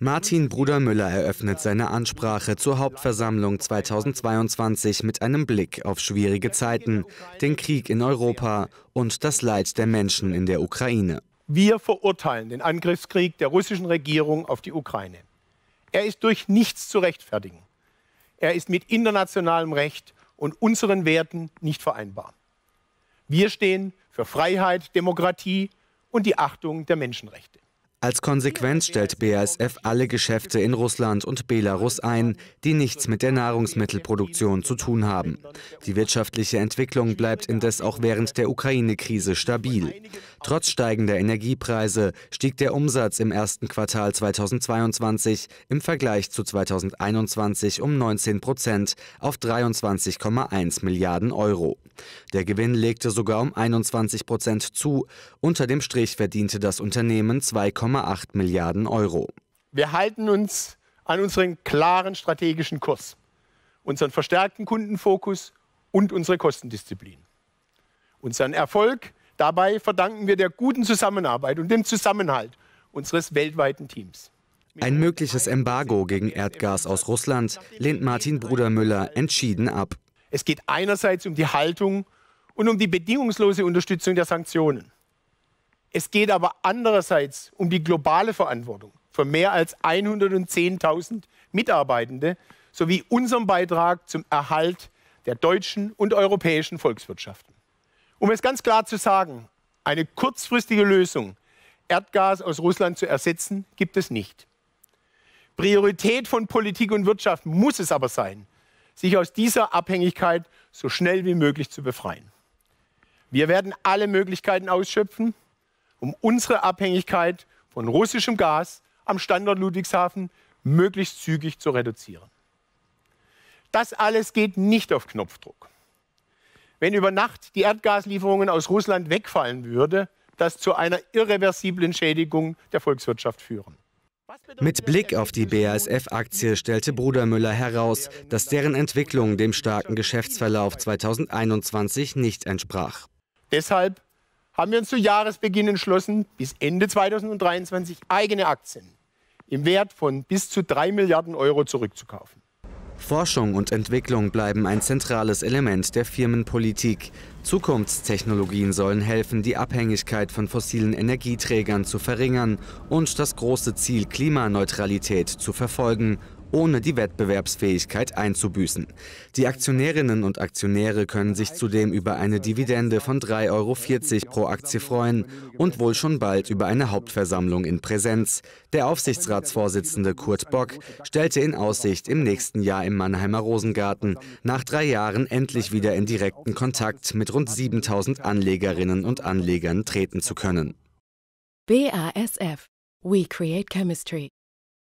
Martin Bruder Müller eröffnet seine Ansprache zur Hauptversammlung 2022 mit einem Blick auf schwierige Zeiten, den Krieg in Europa und das Leid der Menschen in der Ukraine. Wir verurteilen den Angriffskrieg der russischen Regierung auf die Ukraine. Er ist durch nichts zu rechtfertigen. Er ist mit internationalem Recht und unseren Werten nicht vereinbar. Wir stehen für Freiheit, Demokratie und die Achtung der Menschenrechte. Als Konsequenz stellt BASF alle Geschäfte in Russland und Belarus ein, die nichts mit der Nahrungsmittelproduktion zu tun haben. Die wirtschaftliche Entwicklung bleibt indes auch während der Ukraine-Krise stabil. Trotz steigender Energiepreise stieg der Umsatz im ersten Quartal 2022 im Vergleich zu 2021 um 19 Prozent auf 23,1 Milliarden Euro. Der Gewinn legte sogar um 21 Prozent zu. Unter dem Strich verdiente das Unternehmen 2,5 2,8 Milliarden Euro. Wir halten uns an unseren klaren strategischen Kurs, unseren verstärkten Kundenfokus und unsere Kostendisziplin. Unseren Erfolg dabei verdanken wir der guten Zusammenarbeit und dem Zusammenhalt unseres weltweiten Teams. Ein mögliches Embargo gegen Erdgas aus Russland lehnt Martin Brudermüller entschieden ab. Es geht einerseits um die Haltung und um die bedingungslose Unterstützung der Sanktionen. Es geht aber andererseits um die globale Verantwortung von mehr als 110.000 Mitarbeitende sowie unserem Beitrag zum Erhalt der deutschen und europäischen Volkswirtschaften. Um es ganz klar zu sagen, eine kurzfristige Lösung, Erdgas aus Russland zu ersetzen, gibt es nicht. Priorität von Politik und Wirtschaft muss es aber sein, sich aus dieser Abhängigkeit so schnell wie möglich zu befreien. Wir werden alle Möglichkeiten ausschöpfen, um unsere Abhängigkeit von russischem Gas am Standort Ludwigshafen möglichst zügig zu reduzieren. Das alles geht nicht auf Knopfdruck. Wenn über Nacht die Erdgaslieferungen aus Russland wegfallen würde, das zu einer irreversiblen Schädigung der Volkswirtschaft führen. Mit Blick auf die BASF-Aktie stellte Bruder Müller heraus, dass deren Entwicklung dem starken Geschäftsverlauf 2021 nicht entsprach. Deshalb haben wir uns zu Jahresbeginn entschlossen, bis Ende 2023 eigene Aktien im Wert von bis zu 3 Milliarden Euro zurückzukaufen. Forschung und Entwicklung bleiben ein zentrales Element der Firmenpolitik. Zukunftstechnologien sollen helfen, die Abhängigkeit von fossilen Energieträgern zu verringern und das große Ziel Klimaneutralität zu verfolgen ohne die Wettbewerbsfähigkeit einzubüßen. Die Aktionärinnen und Aktionäre können sich zudem über eine Dividende von 3,40 Euro pro Aktie freuen und wohl schon bald über eine Hauptversammlung in Präsenz. Der Aufsichtsratsvorsitzende Kurt Bock stellte in Aussicht, im nächsten Jahr im Mannheimer Rosengarten nach drei Jahren endlich wieder in direkten Kontakt mit rund 7000 Anlegerinnen und Anlegern treten zu können. BASF. We create chemistry.